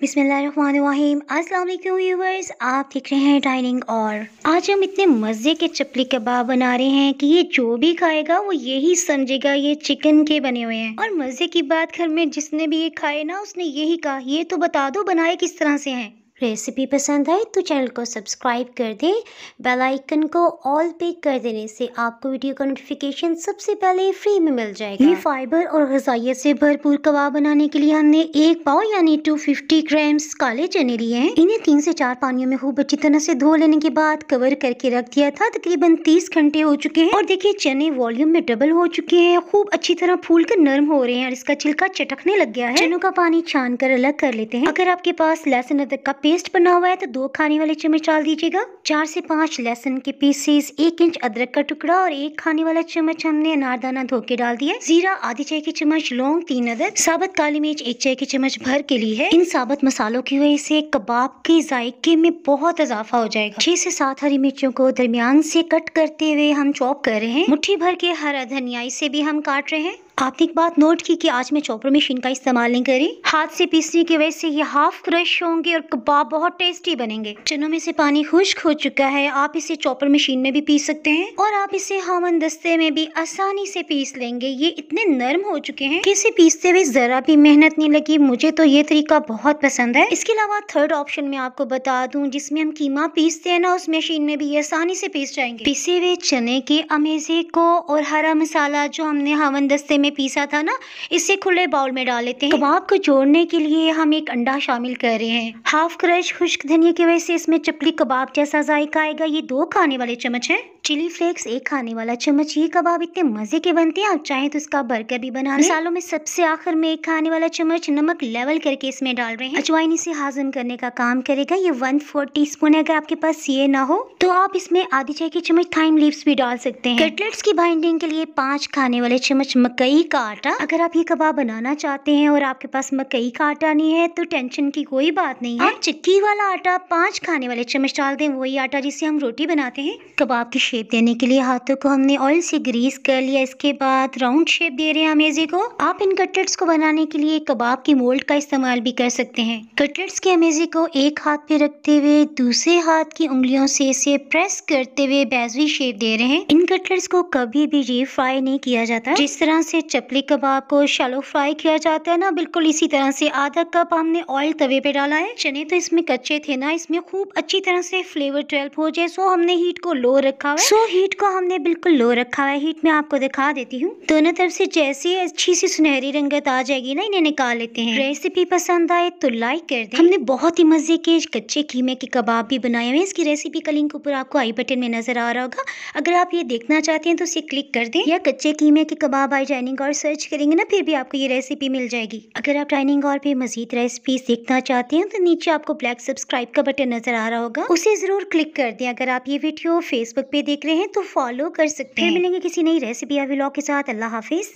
बिसमीम असलम व्यूवर्स आप देख रहे हैं डाइनिंग और आज हम इतने मज़े के चपली कबाब बना रहे हैं कि ये जो भी खाएगा वो यही समझेगा ये चिकन के बने हुए हैं और मज़े की बात घर में जिसने भी ये खाए ना उसने यही कहा ये तो बता दो बनाए किस तरह से हैं रेसिपी पसंद आए तो चैनल को सब्सक्राइब कर दें बेल आइकन को ऑल पे कर देने से आपको वीडियो का नोटिफिकेशन सबसे पहले फ्री में मिल जाएगा ये फाइबर और गजाइत से भरपूर कबाब बनाने के लिए हमने एक पाव यानी 250 ग्राम्स काले चने लिए हैं इन्हें तीन से चार पानियों में खूब अच्छी तरह से धो लेने के बाद कवर करके रख दिया था तकरीबन तीस घंटे हो चुके हैं और देखिये चने वॉल्यूम में डबल हो चुके हैं खूब अच्छी तरह फूल कर नरम हो रहे हैं और इसका छिलका चटकने लग गया है चनों का पानी छान कर अलग कर लेते हैं अगर आपके पास लहसुन अदरक का पेस्ट बना हुआ है तो दो खाने वाले चम्मच डाल दीजिएगा चार से पाँच लहसुन के पीसेस एक इंच अदरक का टुकड़ा और एक खाने वाला चम्मच हमने अनारदाना धो के डाल दिया जीरा आधी चाय की चम्मच लौंग तीन अदर साबत काली मिर्च एक चाय की चम्मच भर के लिए है इन साबत मसालों की वजह से कबाब के जायके में बहुत इजाफा हो जाएगा छह से सात हरी मिर्चों को दरमियान से कट करते हुए हम चॉप कर रहे हैं मुठ्ठी भर के हरा धनियाई से भी हम काट रहे हैं आपने एक बात नोट की कि आज मैं चॉपर मशीन का इस्तेमाल नहीं करी हाथ से पीसने की वजह से ये हाफ क्रश होंगे और कबाब बहुत टेस्टी बनेंगे चनों में से पानी खुश्क हो चुका है आप इसे चॉपर मशीन में भी पीस सकते हैं और आप इसे हवन दस्ते में भी आसानी से पीस लेंगे ये इतने नर्म हो चुके हैं कि इसे पीसते हुए जरा भी मेहनत नहीं लगी मुझे तो ये तरीका बहुत पसंद है इसके अलावा थर्ड ऑप्शन में आपको बता दूँ जिसमे हम कीमा पीसते हैं ना उस मशीन में भी आसानी से पीस जाएंगे पीसे हुए चने के अमेजे को और हरा मसाला जो हमने हवन दस्ते हमने पीसा था ना इसे खुले बाउल में डाल लेते हैं कबाब को जोड़ने के लिए हम एक अंडा शामिल कर रहे हैं हाफ क्रश खुश्क धनिया की वजह से इसमें चपली कबाब जैसा जायका आएगा ये दो खाने वाले चम्मच हैं चिली फ्लेक्स एक खाने वाला चम्मच ये कबाब इतने मज़े के बनते हैं आप चाहें तो इसका बर्गर भी बना मसालों हम्म। में सबसे आखिर में एक खाने वाला चम्मच नमक लेवल करके इसमें डाल रहे हैं अजवाइन इसे हाजम करने का काम करेगा ये वन फोर टी स्पून है अगर आपके पास ये ना हो तो आप इसमें आधी चाय की चम्मच थाइम लीव भी डाल सकते हैं कटलेट्स की बाइंडिंग के लिए पाँच खाने वाले चम्मच मकई का आटा अगर आप ये कबाब बनाना चाहते हैं और आपके पास मकई का आटा नहीं है तो टेंशन की कोई बात नहीं है हाँ। चिक्की वाला आटा पांच खाने वाले चम्मच डाल दें वही आटा जिससे हम रोटी बनाते हैं कबाब की शेप देने के लिए हाथों को हमने ऑयल से ग्रीस कर लिया इसके बाद राउंड शेप दे रहे हैं अमेजे को आप इन कटलेट्स को बनाने के लिए कबाब की मोल्ड का इस्तेमाल भी कर सकते हैं कटलेट्स के अमेजे को एक हाथ पे रखते हुए दूसरे हाथ की उंगलियों से इसे प्रेस करते हुए बैजवी शेप दे रहे हैं इन कटलेट्स को कभी भी डीप फ्राई नहीं किया जाता जिस तरह से चपली कबाब को शालो फ्राई किया जाता है ना बिल्कुल इसी तरह से आधा कप हमने ऑयल तवे पे डाला है चने तो इसमें कच्चे थे ना इसमें खूब अच्छी तरह से फ्लेवर ट्रेल्प हो जाए सो हमने हीट को लो रखा हुआ सो हीट को हमने बिल्कुल लो रखा है हीट में आपको दिखा देती हूँ दोनों तरफ से जैसे अच्छी सी सुनहरी रंगत आ जाएगी ना इन्हें निकाल लेते हैं रेसिपी पसंद आए तो लाइक कर दे हमने बहुत ही मजे के कच्चे कीमे के कबाब भी बनाए हुए इसकी रेसिपी का लिंक ऊपर आपको आई बटन में नजर आ रहा होगा अगर आप ये देखना चाहते हैं तो उसे क्लिक कर दे या कच्चे कीमे के कबाब आई डाइनिंग और सर्च करेंगे ना फिर भी आपको ये रेसिपी मिल जाएगी अगर आप डाइनिंग और पे मजीद रेसिपीज देखना चाहते हैं तो नीचे आपको ब्लैक सब्सक्राइब का बटन नजर आ रहा होगा उसे जरूर क्लिक कर दे अगर आप ये वीडियो फेसबुक पे देख देख रहे हैं तो फॉलो कर सकते हैं हम्म। मिलेंगे किसी नई रेसिपी या व्लॉग के साथ अल्लाह हाफिज़